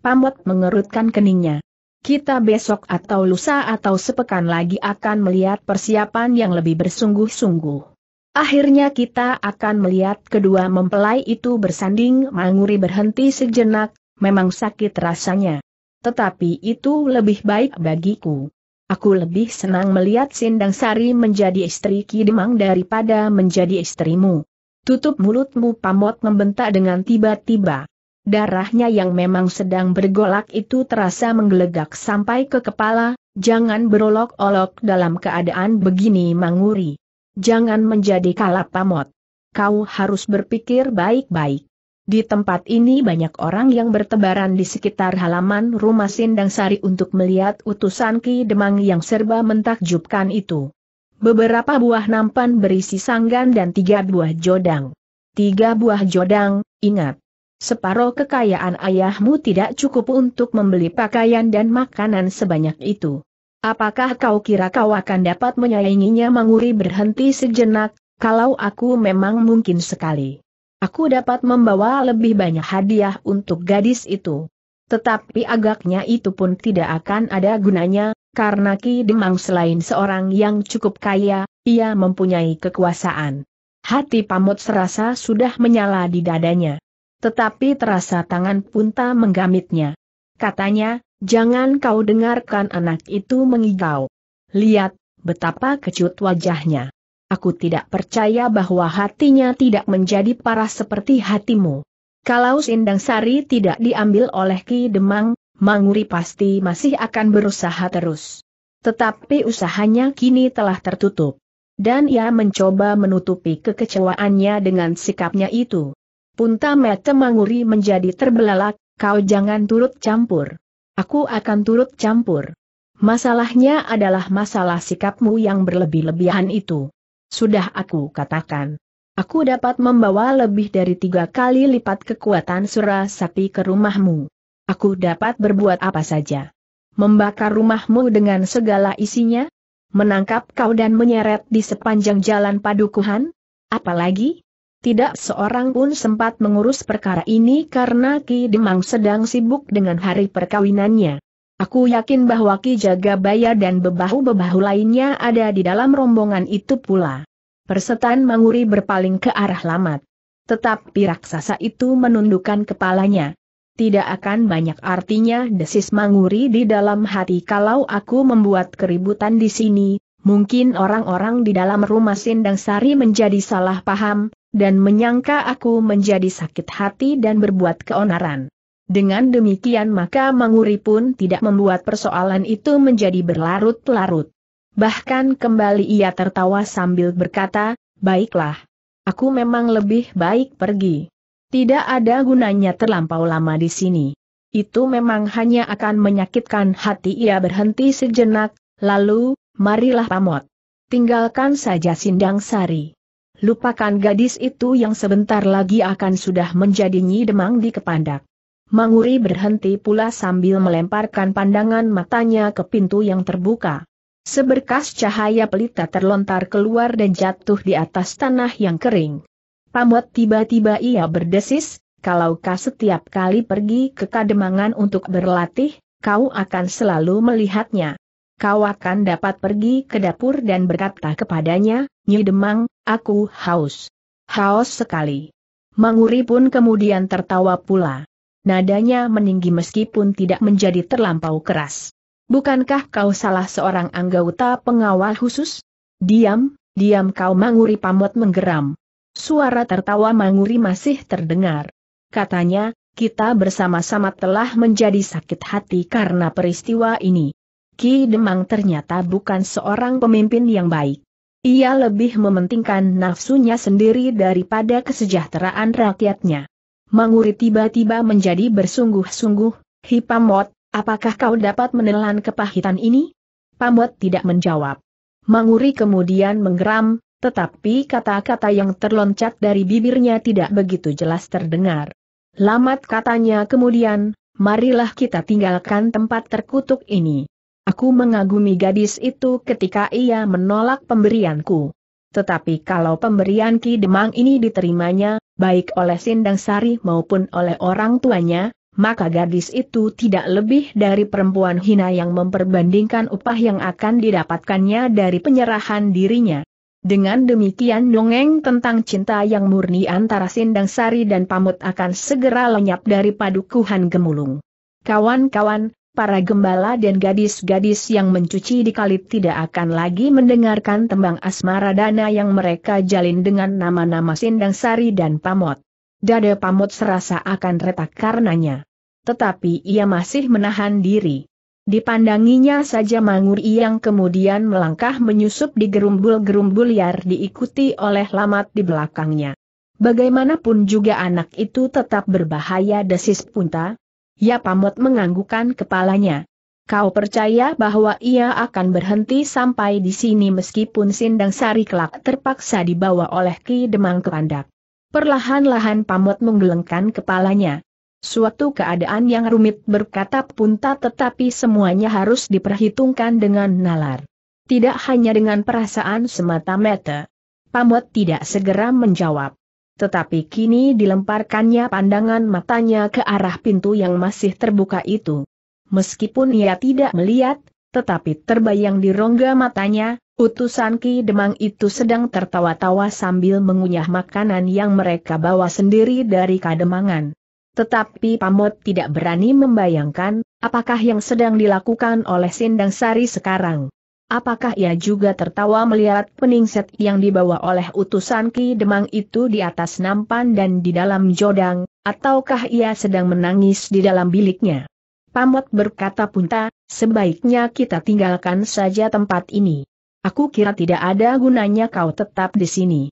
Pamot mengerutkan keningnya. Kita besok atau lusa atau sepekan lagi akan melihat persiapan yang lebih bersungguh-sungguh. Akhirnya kita akan melihat kedua mempelai itu bersanding Manguri berhenti sejenak, memang sakit rasanya. Tetapi itu lebih baik bagiku. Aku lebih senang melihat Sindang Sari menjadi istri Ki Demang daripada menjadi istrimu. Tutup mulutmu pamot membentak dengan tiba-tiba. Darahnya yang memang sedang bergolak itu terasa menggelegak sampai ke kepala, jangan berolok-olok dalam keadaan begini manguri. Jangan menjadi kalah pamot. Kau harus berpikir baik-baik. Di tempat ini banyak orang yang bertebaran di sekitar halaman rumah Sindang Sari untuk melihat utusan Ki Demang yang serba mentakjubkan itu. Beberapa buah nampan berisi sanggan dan tiga buah jodang. Tiga buah jodang, ingat. Separuh kekayaan ayahmu tidak cukup untuk membeli pakaian dan makanan sebanyak itu. Apakah kau kira kau akan dapat menyayanginya? Manguri berhenti sejenak, kalau aku memang mungkin sekali. Aku dapat membawa lebih banyak hadiah untuk gadis itu. Tetapi agaknya itu pun tidak akan ada gunanya, karena Ki Demang selain seorang yang cukup kaya, ia mempunyai kekuasaan. Hati pamut serasa sudah menyala di dadanya. Tetapi terasa tangan punta menggamitnya. Katanya, jangan kau dengarkan anak itu mengigau. Lihat, betapa kecut wajahnya aku tidak percaya bahwa hatinya tidak menjadi parah seperti hatimu. Kalau Sindang Sari tidak diambil oleh Ki Demang, Manguri pasti masih akan berusaha terus. Tetapi usahanya kini telah tertutup. Dan ia mencoba menutupi kekecewaannya dengan sikapnya itu. Punta Mete Manguri menjadi terbelalak, kau jangan turut campur. Aku akan turut campur. Masalahnya adalah masalah sikapmu yang berlebih-lebihan itu. Sudah aku katakan. Aku dapat membawa lebih dari tiga kali lipat kekuatan surah sapi ke rumahmu. Aku dapat berbuat apa saja. Membakar rumahmu dengan segala isinya? Menangkap kau dan menyeret di sepanjang jalan padukuhan? Apalagi? Tidak seorang pun sempat mengurus perkara ini karena Ki Demang sedang sibuk dengan hari perkawinannya. Aku yakin bahwa Ki Jagabaya dan bebahu-bebahu lainnya ada di dalam rombongan itu pula. Persetan Manguri berpaling ke arah Lamat. Tetapi raksasa itu menundukkan kepalanya. Tidak akan banyak artinya desis Manguri di dalam hati kalau aku membuat keributan di sini, mungkin orang-orang di dalam rumah Sindang Sari menjadi salah paham, dan menyangka aku menjadi sakit hati dan berbuat keonaran. Dengan demikian maka Manguri pun tidak membuat persoalan itu menjadi berlarut-larut. Bahkan kembali ia tertawa sambil berkata, baiklah. Aku memang lebih baik pergi. Tidak ada gunanya terlampau lama di sini. Itu memang hanya akan menyakitkan hati ia berhenti sejenak, lalu, marilah pamot. Tinggalkan saja Sindang Sari. Lupakan gadis itu yang sebentar lagi akan sudah menjadi nyi Demang di kepandak. Manguri berhenti pula sambil melemparkan pandangan matanya ke pintu yang terbuka. Seberkas cahaya pelita terlontar keluar dan jatuh di atas tanah yang kering. Pamot tiba-tiba ia berdesis, kalau kau setiap kali pergi ke kademangan untuk berlatih, kau akan selalu melihatnya. Kau akan dapat pergi ke dapur dan berkata kepadanya, Nyi Demang, aku haus. Haus sekali. Manguri pun kemudian tertawa pula nadanya meninggi meskipun tidak menjadi terlampau keras. Bukankah kau salah seorang anggota pengawal khusus? Diam, diam kau Manguri Pamot menggeram. Suara tertawa Manguri masih terdengar. Katanya, kita bersama-sama telah menjadi sakit hati karena peristiwa ini. Ki Demang ternyata bukan seorang pemimpin yang baik. Ia lebih mementingkan nafsunya sendiri daripada kesejahteraan rakyatnya. Manguri tiba-tiba menjadi bersungguh-sungguh, Hi Pamot, apakah kau dapat menelan kepahitan ini? Pamot tidak menjawab. Manguri kemudian menggeram, tetapi kata-kata yang terloncat dari bibirnya tidak begitu jelas terdengar. Lamat katanya kemudian, marilah kita tinggalkan tempat terkutuk ini. Aku mengagumi gadis itu ketika ia menolak pemberianku. Tetapi kalau pemberian Ki Demang ini diterimanya, baik oleh Sindang Sari maupun oleh orang tuanya, maka gadis itu tidak lebih dari perempuan hina yang memperbandingkan upah yang akan didapatkannya dari penyerahan dirinya. Dengan demikian nongeng tentang cinta yang murni antara Sindang Sari dan Pamut akan segera lenyap dari padukuhan gemulung. Kawan-kawan, para gembala dan gadis-gadis yang mencuci di kali tidak akan lagi mendengarkan tembang asmara dana yang mereka jalin dengan nama-nama Sindang Sari dan Pamot. Dada Pamot serasa akan retak karenanya. Tetapi ia masih menahan diri. Dipandanginya saja Mangur yang kemudian melangkah menyusup di gerumbul-gerumbul liar diikuti oleh Lamat di belakangnya. Bagaimanapun juga anak itu tetap berbahaya desis Punta, Ya Pamot menganggukkan kepalanya. Kau percaya bahwa ia akan berhenti sampai di sini meskipun Sindang Sari kelak terpaksa dibawa oleh Ki Demang Kelandak. Perlahan-lahan Pamot menggelengkan kepalanya. Suatu keadaan yang rumit berkata punta tetapi semuanya harus diperhitungkan dengan nalar. Tidak hanya dengan perasaan semata-mata. Pamot tidak segera menjawab tetapi kini dilemparkannya pandangan matanya ke arah pintu yang masih terbuka itu. Meskipun ia tidak melihat, tetapi terbayang di rongga matanya, utusan Ki Demang itu sedang tertawa-tawa sambil mengunyah makanan yang mereka bawa sendiri dari Kademangan. Tetapi Pamot tidak berani membayangkan, apakah yang sedang dilakukan oleh Sindang Sari sekarang. Apakah ia juga tertawa melihat peningset yang dibawa oleh utusan Ki Demang itu di atas nampan dan di dalam jodang, ataukah ia sedang menangis di dalam biliknya? Pamot berkata punta, sebaiknya kita tinggalkan saja tempat ini. Aku kira tidak ada gunanya kau tetap di sini.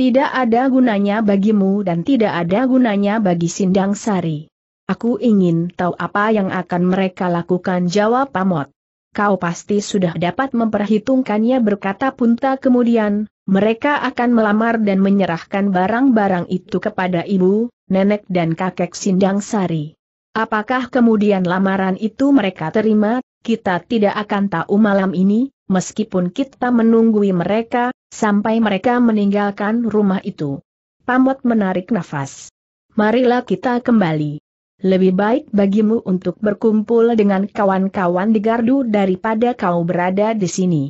Tidak ada gunanya bagimu dan tidak ada gunanya bagi Sindang Sari. Aku ingin tahu apa yang akan mereka lakukan jawab Pamot kau pasti sudah dapat memperhitungkannya berkata Punta kemudian, mereka akan melamar dan menyerahkan barang-barang itu kepada ibu, nenek dan kakek Sindang Sari. Apakah kemudian lamaran itu mereka terima, kita tidak akan tahu malam ini, meskipun kita menunggui mereka, sampai mereka meninggalkan rumah itu. Pamot menarik nafas. Marilah kita kembali lebih baik bagimu untuk berkumpul dengan kawan-kawan di gardu daripada kau berada di sini.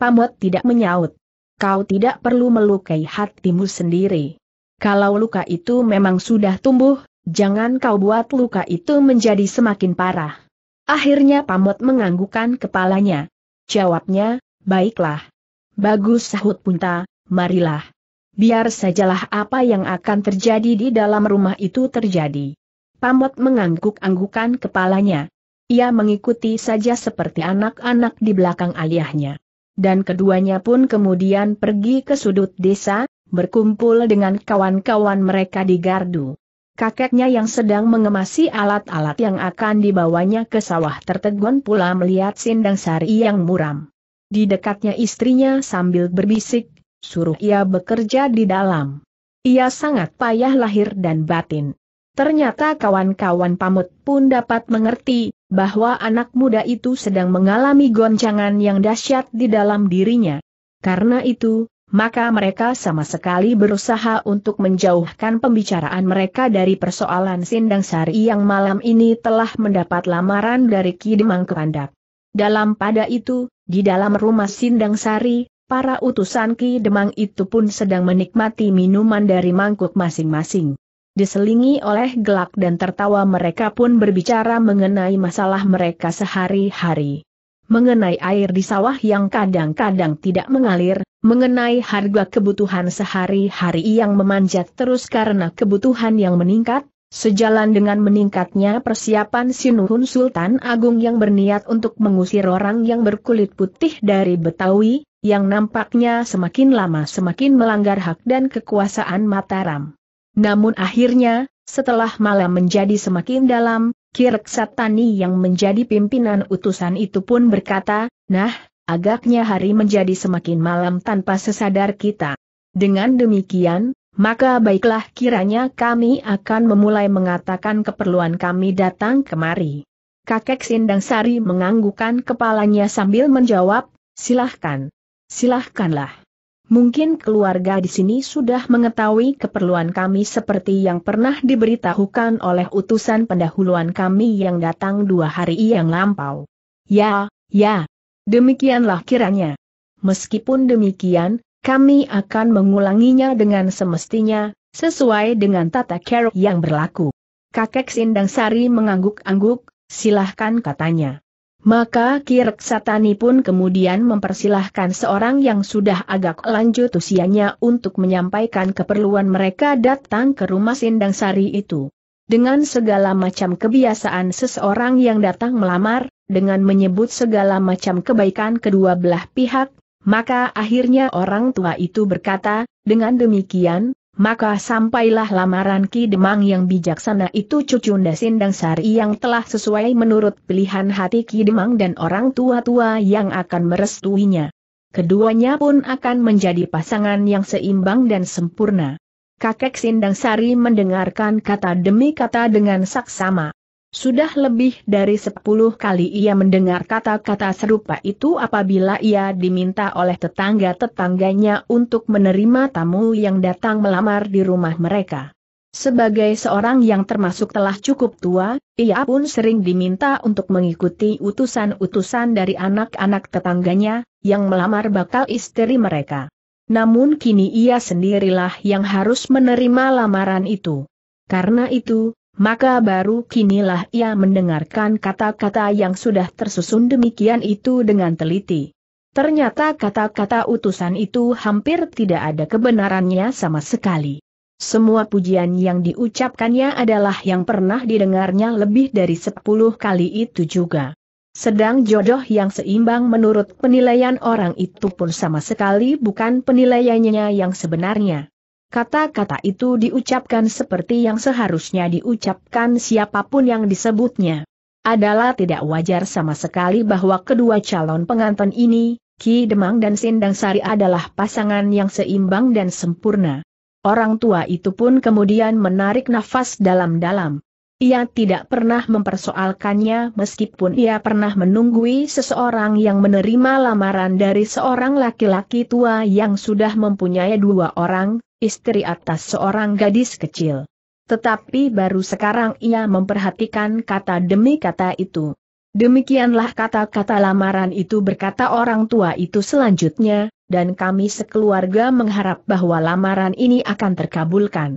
Pamot tidak menyaut. Kau tidak perlu melukai hatimu sendiri. Kalau luka itu memang sudah tumbuh, jangan kau buat luka itu menjadi semakin parah. Akhirnya Pamot menganggukkan kepalanya. Jawabnya, baiklah. Bagus sahut Punta, marilah. Biar sajalah apa yang akan terjadi di dalam rumah itu terjadi. Pamot mengangguk-anggukan kepalanya. Ia mengikuti saja seperti anak-anak di belakang ayahnya. Dan keduanya pun kemudian pergi ke sudut desa, berkumpul dengan kawan-kawan mereka di gardu. Kakeknya yang sedang mengemasi alat-alat yang akan dibawanya ke sawah tertegun pula melihat sindang sari yang muram. Di dekatnya istrinya sambil berbisik, suruh ia bekerja di dalam. Ia sangat payah lahir dan batin. Ternyata kawan-kawan pamut pun dapat mengerti bahwa anak muda itu sedang mengalami goncangan yang dahsyat di dalam dirinya. Karena itu, maka mereka sama sekali berusaha untuk menjauhkan pembicaraan mereka dari persoalan Sindang Sari yang malam ini telah mendapat lamaran dari Kidemang Kepandak. Dalam pada itu, di dalam rumah Sindang Sari, para utusan Ki Demang itu pun sedang menikmati minuman dari mangkuk masing-masing diselingi oleh gelak dan tertawa mereka pun berbicara mengenai masalah mereka sehari-hari. Mengenai air di sawah yang kadang-kadang tidak mengalir, mengenai harga kebutuhan sehari-hari yang memanjat terus karena kebutuhan yang meningkat, sejalan dengan meningkatnya persiapan Sinuhun Sultan Agung yang berniat untuk mengusir orang yang berkulit putih dari Betawi, yang nampaknya semakin lama semakin melanggar hak dan kekuasaan Mataram. Namun akhirnya, setelah malam menjadi semakin dalam, Kirk Satani yang menjadi pimpinan utusan itu pun berkata, Nah, agaknya hari menjadi semakin malam tanpa sesadar kita. Dengan demikian, maka baiklah kiranya kami akan memulai mengatakan keperluan kami datang kemari. Kakek Sindang Sari menganggukan kepalanya sambil menjawab, silahkan. Silahkanlah. Mungkin keluarga di sini sudah mengetahui keperluan kami seperti yang pernah diberitahukan oleh utusan pendahuluan kami yang datang dua hari yang lampau. Ya, ya. Demikianlah kiranya. Meskipun demikian, kami akan mengulanginya dengan semestinya, sesuai dengan tata kerok yang berlaku. Kakek Sindang Sari mengangguk-angguk, silahkan katanya. Maka Kirk pun kemudian mempersilahkan seorang yang sudah agak lanjut usianya untuk menyampaikan keperluan mereka datang ke rumah Sindang Sari itu. Dengan segala macam kebiasaan seseorang yang datang melamar, dengan menyebut segala macam kebaikan kedua belah pihak, maka akhirnya orang tua itu berkata, dengan demikian, maka sampailah lamaran Ki Demang yang bijaksana itu Cucunda Sindang Sari yang telah sesuai menurut pilihan hati Ki Demang dan orang tua-tua yang akan merestuinya. Keduanya pun akan menjadi pasangan yang seimbang dan sempurna. Kakek Sindang Sari mendengarkan kata demi kata dengan saksama. Sudah lebih dari sepuluh kali ia mendengar kata-kata serupa itu apabila ia diminta oleh tetangga-tetangganya untuk menerima tamu yang datang melamar di rumah mereka. Sebagai seorang yang termasuk telah cukup tua, ia pun sering diminta untuk mengikuti utusan-utusan dari anak-anak tetangganya, yang melamar bakal istri mereka. Namun kini ia sendirilah yang harus menerima lamaran itu. Karena itu, maka baru kinilah ia mendengarkan kata-kata yang sudah tersusun demikian itu dengan teliti. Ternyata kata-kata utusan itu hampir tidak ada kebenarannya sama sekali. Semua pujian yang diucapkannya adalah yang pernah didengarnya lebih dari sepuluh kali itu juga. Sedang jodoh yang seimbang menurut penilaian orang itu pun sama sekali bukan penilaiannya yang sebenarnya. Kata-kata itu diucapkan seperti yang seharusnya diucapkan siapapun yang disebutnya. Adalah tidak wajar sama sekali bahwa kedua calon pengantin ini, Ki Demang dan Sindang Sari adalah pasangan yang seimbang dan sempurna. Orang tua itu pun kemudian menarik nafas dalam-dalam. Ia tidak pernah mempersoalkannya meskipun ia pernah menunggui seseorang yang menerima lamaran dari seorang laki-laki tua yang sudah mempunyai dua orang, istri atas seorang gadis kecil. Tetapi baru sekarang ia memperhatikan kata demi kata itu. Demikianlah kata-kata lamaran itu berkata orang tua itu selanjutnya, dan kami sekeluarga mengharap bahwa lamaran ini akan terkabulkan.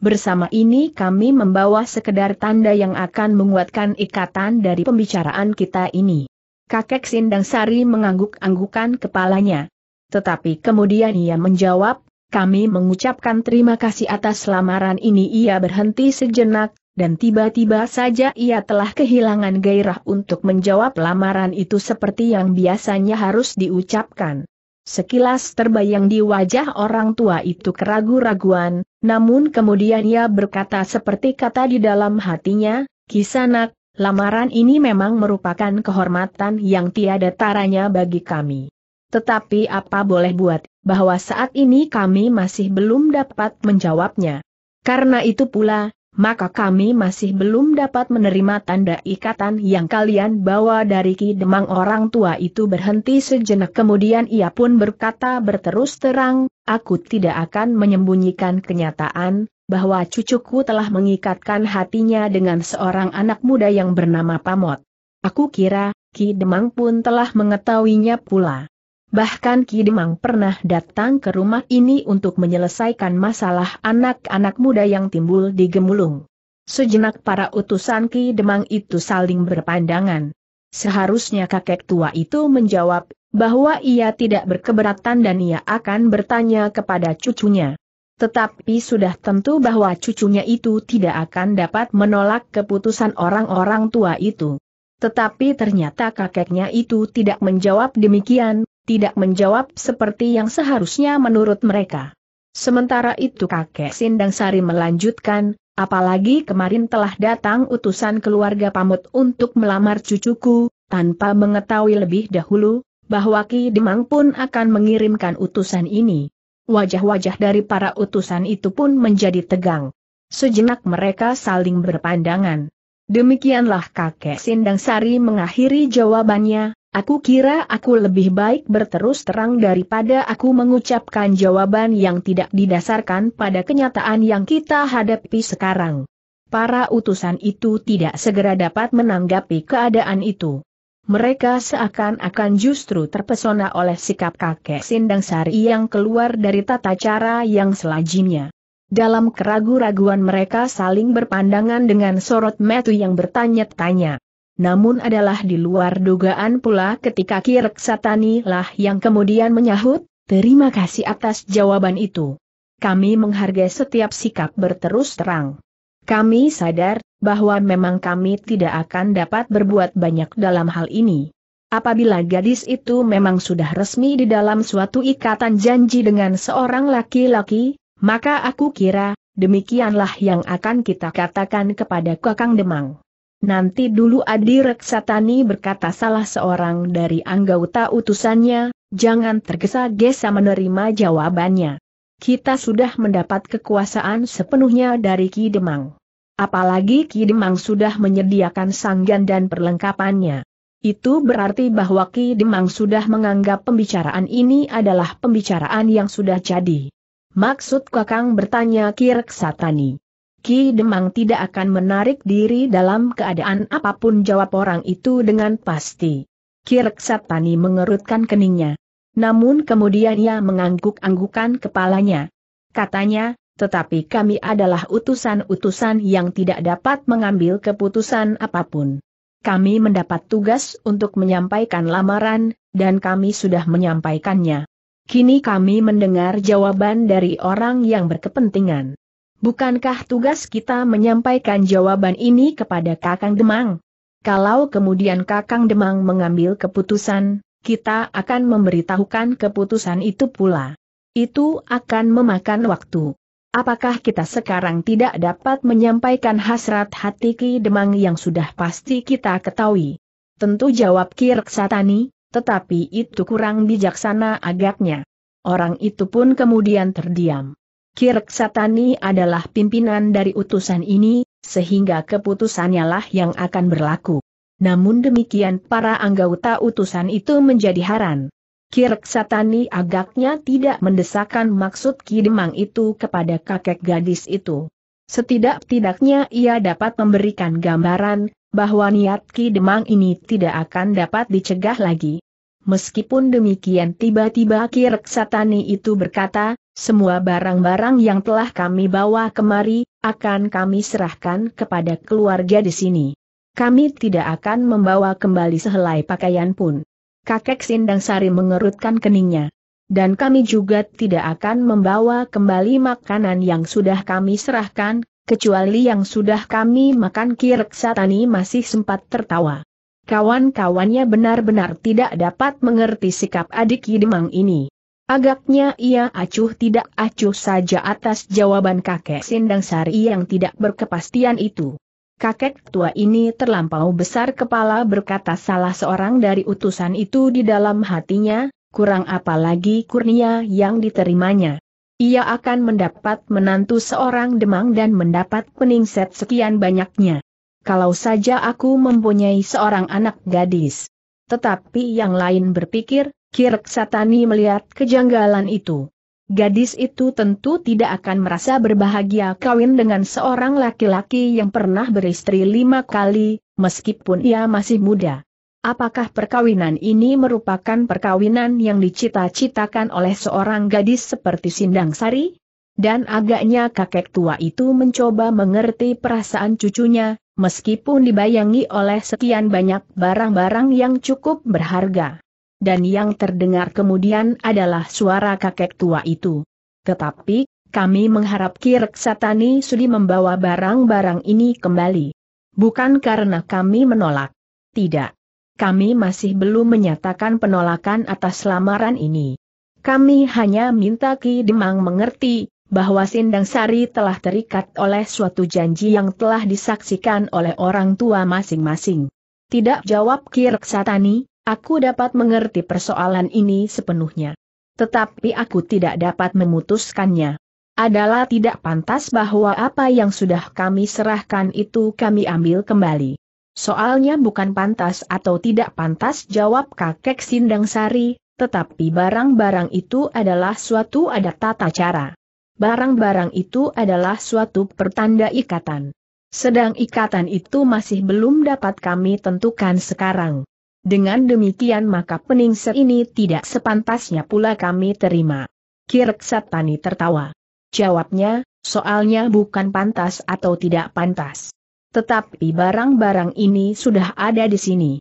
Bersama ini kami membawa sekedar tanda yang akan menguatkan ikatan dari pembicaraan kita ini. Kakek Sindang Sari mengangguk-anggukan kepalanya. Tetapi kemudian ia menjawab, kami mengucapkan terima kasih atas lamaran ini ia berhenti sejenak, dan tiba-tiba saja ia telah kehilangan gairah untuk menjawab lamaran itu seperti yang biasanya harus diucapkan. Sekilas terbayang di wajah orang tua itu keragu-raguan, namun kemudian ia berkata seperti kata di dalam hatinya, Kisanak, lamaran ini memang merupakan kehormatan yang tiada taranya bagi kami. Tetapi apa boleh buat, bahwa saat ini kami masih belum dapat menjawabnya. Karena itu pula, maka kami masih belum dapat menerima tanda ikatan yang kalian bawa dari Ki Demang orang tua itu berhenti sejenak kemudian ia pun berkata berterus terang, aku tidak akan menyembunyikan kenyataan, bahwa cucuku telah mengikatkan hatinya dengan seorang anak muda yang bernama Pamot. Aku kira, Ki Demang pun telah mengetahuinya pula bahkan Ki Demang pernah datang ke rumah ini untuk menyelesaikan masalah anak-anak muda yang timbul di Gemulung. Sejenak para utusan Ki Demang itu saling berpandangan. Seharusnya kakek tua itu menjawab, bahwa ia tidak berkeberatan dan ia akan bertanya kepada cucunya. Tetapi sudah tentu bahwa cucunya itu tidak akan dapat menolak keputusan orang-orang tua itu. Tetapi ternyata kakeknya itu tidak menjawab demikian, tidak menjawab seperti yang seharusnya menurut mereka. Sementara itu kakek Sindang Sari melanjutkan, apalagi kemarin telah datang utusan keluarga pamut untuk melamar cucuku, tanpa mengetahui lebih dahulu, bahwa Ki Demang pun akan mengirimkan utusan ini. Wajah-wajah dari para utusan itu pun menjadi tegang. Sejenak mereka saling berpandangan. Demikianlah kakek Sindang Sari mengakhiri jawabannya, Aku kira aku lebih baik berterus terang daripada aku mengucapkan jawaban yang tidak didasarkan pada kenyataan yang kita hadapi sekarang. Para utusan itu tidak segera dapat menanggapi keadaan itu. Mereka seakan-akan justru terpesona oleh sikap kakek Sindang Sari yang keluar dari tata cara yang selajimnya. Dalam keragu-raguan mereka saling berpandangan dengan sorot metu yang bertanya-tanya namun adalah di luar dugaan pula ketika Kirek Satani lah yang kemudian menyahut, terima kasih atas jawaban itu. Kami menghargai setiap sikap berterus terang. Kami sadar, bahwa memang kami tidak akan dapat berbuat banyak dalam hal ini. Apabila gadis itu memang sudah resmi di dalam suatu ikatan janji dengan seorang laki-laki, maka aku kira, demikianlah yang akan kita katakan kepada Kakang Demang. Nanti dulu Adi Reksatani berkata salah seorang dari anggota utusannya, jangan tergesa-gesa menerima jawabannya. Kita sudah mendapat kekuasaan sepenuhnya dari Ki Demang. Apalagi Ki Demang sudah menyediakan sanggan dan perlengkapannya. Itu berarti bahwa Ki Demang sudah menganggap pembicaraan ini adalah pembicaraan yang sudah jadi. Maksud Kakang bertanya Ki Reksatani. Ki Demang tidak akan menarik diri dalam keadaan apapun jawab orang itu dengan pasti. Ki Reksatani mengerutkan keningnya. Namun kemudian ia mengangguk-anggukan kepalanya. Katanya, tetapi kami adalah utusan-utusan yang tidak dapat mengambil keputusan apapun. Kami mendapat tugas untuk menyampaikan lamaran, dan kami sudah menyampaikannya. Kini kami mendengar jawaban dari orang yang berkepentingan. Bukankah tugas kita menyampaikan jawaban ini kepada Kakang Demang? Kalau kemudian Kakang Demang mengambil keputusan, kita akan memberitahukan keputusan itu pula. Itu akan memakan waktu. Apakah kita sekarang tidak dapat menyampaikan hasrat hati Ki Demang yang sudah pasti kita ketahui? Tentu jawab Ki Reksatani, tetapi itu kurang bijaksana agaknya. Orang itu pun kemudian terdiam pikir Ksatani adalah pimpinan dari utusan ini, sehingga keputusannya lah yang akan berlaku. Namun demikian para anggota utusan itu menjadi haran. Kirk Satani agaknya tidak mendesakkan maksud Kidemang itu kepada kakek gadis itu. Setidak-tidaknya ia dapat memberikan gambaran, bahwa niat Kidemang ini tidak akan dapat dicegah lagi. Meskipun demikian tiba-tiba Kirk Satani itu berkata, semua barang-barang yang telah kami bawa kemari, akan kami serahkan kepada keluarga di sini. Kami tidak akan membawa kembali sehelai pakaian pun. Kakek Sindang Sari mengerutkan keningnya. Dan kami juga tidak akan membawa kembali makanan yang sudah kami serahkan, kecuali yang sudah kami makan Kirek Satani masih sempat tertawa. Kawan-kawannya benar-benar tidak dapat mengerti sikap adik Yidemang ini. Agaknya ia acuh tidak acuh saja atas jawaban kakek Sindang Sari yang tidak berkepastian itu. Kakek tua ini terlampau besar kepala berkata salah seorang dari utusan itu di dalam hatinya, kurang apalagi kurnia yang diterimanya. Ia akan mendapat menantu seorang demang dan mendapat peningset sekian banyaknya. Kalau saja aku mempunyai seorang anak gadis. Tetapi yang lain berpikir, Kirk Satani melihat kejanggalan itu. Gadis itu tentu tidak akan merasa berbahagia kawin dengan seorang laki-laki yang pernah beristri lima kali, meskipun ia masih muda. Apakah perkawinan ini merupakan perkawinan yang dicita-citakan oleh seorang gadis seperti Sindang Sari? Dan agaknya kakek tua itu mencoba mengerti perasaan cucunya, meskipun dibayangi oleh sekian banyak barang-barang yang cukup berharga dan yang terdengar kemudian adalah suara kakek tua itu. Tetapi, kami mengharap Kirk Satani Sudi membawa barang-barang ini kembali. Bukan karena kami menolak. Tidak. Kami masih belum menyatakan penolakan atas lamaran ini. Kami hanya minta Ki Demang mengerti, bahwa Sindang Sari telah terikat oleh suatu janji yang telah disaksikan oleh orang tua masing-masing. Tidak jawab Kirk Satani, Aku dapat mengerti persoalan ini sepenuhnya. Tetapi aku tidak dapat memutuskannya. Adalah tidak pantas bahwa apa yang sudah kami serahkan itu kami ambil kembali. Soalnya bukan pantas atau tidak pantas jawab kakek Sindang Sari, tetapi barang-barang itu adalah suatu adat tata cara. Barang-barang itu adalah suatu pertanda ikatan. Sedang ikatan itu masih belum dapat kami tentukan sekarang. Dengan demikian maka peningset ini tidak sepantasnya pula kami terima. Kirk Satani tertawa. Jawabnya, soalnya bukan pantas atau tidak pantas. Tetapi barang-barang ini sudah ada di sini.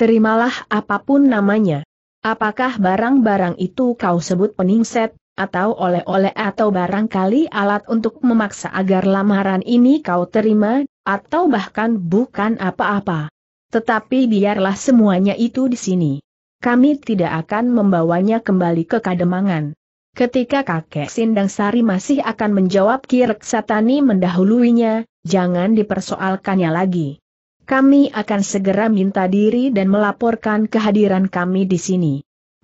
Terimalah apapun namanya. Apakah barang-barang itu kau sebut peningset, atau oleh-oleh atau barangkali alat untuk memaksa agar lamaran ini kau terima, atau bahkan bukan apa-apa. Tetapi biarlah semuanya itu di sini. Kami tidak akan membawanya kembali ke Kademangan. Ketika kakek Sindang Sari masih akan menjawab Kirek Satani mendahuluinya, jangan dipersoalkannya lagi. Kami akan segera minta diri dan melaporkan kehadiran kami di sini.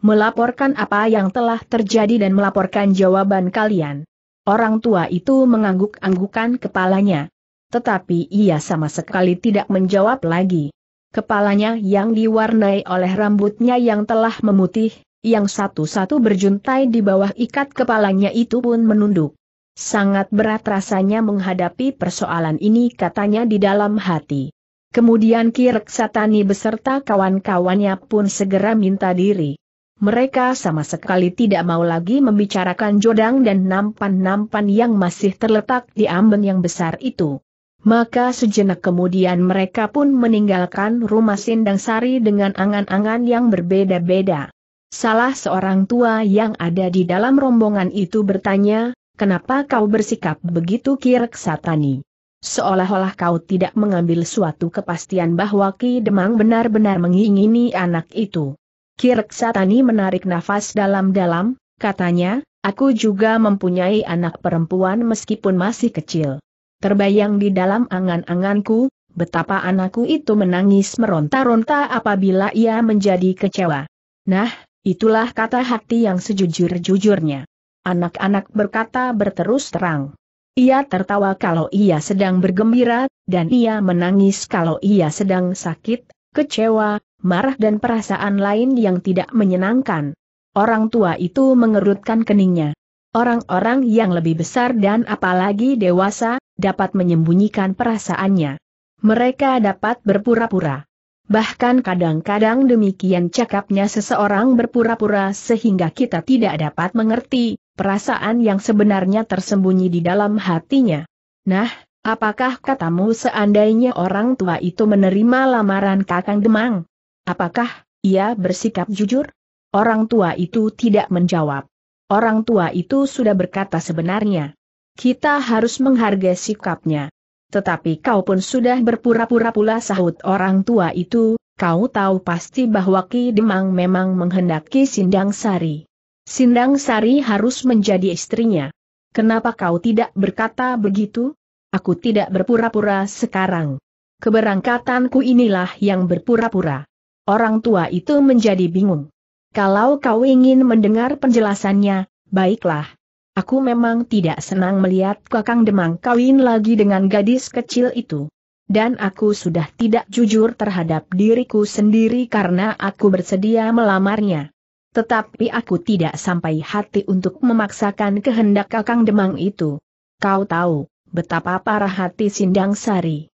Melaporkan apa yang telah terjadi dan melaporkan jawaban kalian. Orang tua itu mengangguk-anggukan kepalanya. Tetapi ia sama sekali tidak menjawab lagi kepalanya yang diwarnai oleh rambutnya yang telah memutih, yang satu-satu berjuntai di bawah ikat kepalanya itu pun menunduk. Sangat berat rasanya menghadapi persoalan ini katanya di dalam hati. Kemudian Kirk Satani beserta kawan-kawannya pun segera minta diri. Mereka sama sekali tidak mau lagi membicarakan jodang dan nampan-nampan yang masih terletak di amben yang besar itu. Maka sejenak kemudian mereka pun meninggalkan rumah Sindang Sari dengan angan-angan yang berbeda-beda. Salah seorang tua yang ada di dalam rombongan itu bertanya, kenapa kau bersikap begitu kirek satani? Seolah-olah kau tidak mengambil suatu kepastian bahwa Ki Demang benar-benar mengingini anak itu. Kirek satani menarik nafas dalam-dalam, katanya, aku juga mempunyai anak perempuan meskipun masih kecil. Terbayang di dalam angan-anganku, betapa anakku itu menangis meronta-ronta apabila ia menjadi kecewa. Nah, itulah kata hati yang sejujur-jujurnya. Anak-anak berkata berterus terang. Ia tertawa kalau ia sedang bergembira, dan ia menangis kalau ia sedang sakit, kecewa, marah dan perasaan lain yang tidak menyenangkan. Orang tua itu mengerutkan keningnya. Orang-orang yang lebih besar dan apalagi dewasa, dapat menyembunyikan perasaannya. Mereka dapat berpura-pura. Bahkan kadang-kadang demikian cakapnya seseorang berpura-pura sehingga kita tidak dapat mengerti perasaan yang sebenarnya tersembunyi di dalam hatinya. Nah, apakah katamu seandainya orang tua itu menerima lamaran Kakang Demang? Apakah ia bersikap jujur? Orang tua itu tidak menjawab. Orang tua itu sudah berkata sebenarnya. Kita harus menghargai sikapnya. Tetapi kau pun sudah berpura-pura pula sahut orang tua itu, kau tahu pasti bahwa Ki Demang memang menghendaki Sindang Sari. Sindang Sari harus menjadi istrinya. Kenapa kau tidak berkata begitu? Aku tidak berpura-pura sekarang. Keberangkatanku inilah yang berpura-pura. Orang tua itu menjadi bingung. Kalau kau ingin mendengar penjelasannya, baiklah, Aku memang tidak senang melihat Kakang Demang kawin lagi dengan gadis kecil itu. Dan aku sudah tidak jujur terhadap diriku sendiri karena aku bersedia melamarnya. Tetapi aku tidak sampai hati untuk memaksakan kehendak Kakang Demang itu. Kau tahu, betapa parah hati Sindang Sari.